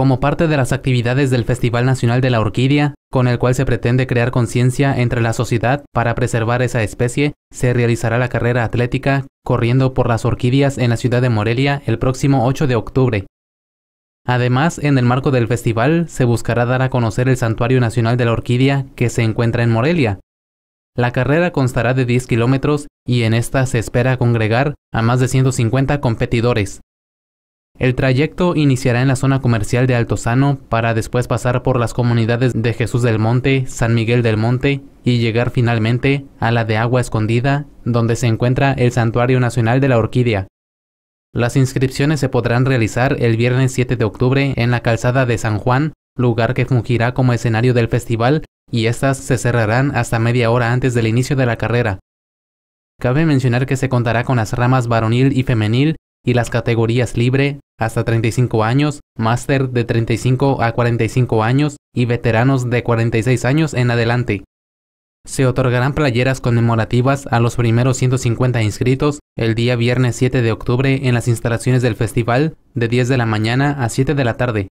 como parte de las actividades del Festival Nacional de la Orquídea, con el cual se pretende crear conciencia entre la sociedad para preservar esa especie, se realizará la carrera atlética corriendo por las orquídeas en la ciudad de Morelia el próximo 8 de octubre. Además, en el marco del festival se buscará dar a conocer el Santuario Nacional de la Orquídea que se encuentra en Morelia. La carrera constará de 10 kilómetros y en esta se espera congregar a más de 150 competidores. El trayecto iniciará en la zona comercial de Altozano para después pasar por las comunidades de Jesús del Monte, San Miguel del Monte y llegar finalmente a la de Agua Escondida, donde se encuentra el Santuario Nacional de la Orquídea. Las inscripciones se podrán realizar el viernes 7 de octubre en la calzada de San Juan, lugar que fungirá como escenario del festival, y estas se cerrarán hasta media hora antes del inicio de la carrera. Cabe mencionar que se contará con las ramas varonil y femenil y las categorías libre hasta 35 años, máster de 35 a 45 años y veteranos de 46 años en adelante. Se otorgarán playeras conmemorativas a los primeros 150 inscritos el día viernes 7 de octubre en las instalaciones del festival de 10 de la mañana a 7 de la tarde.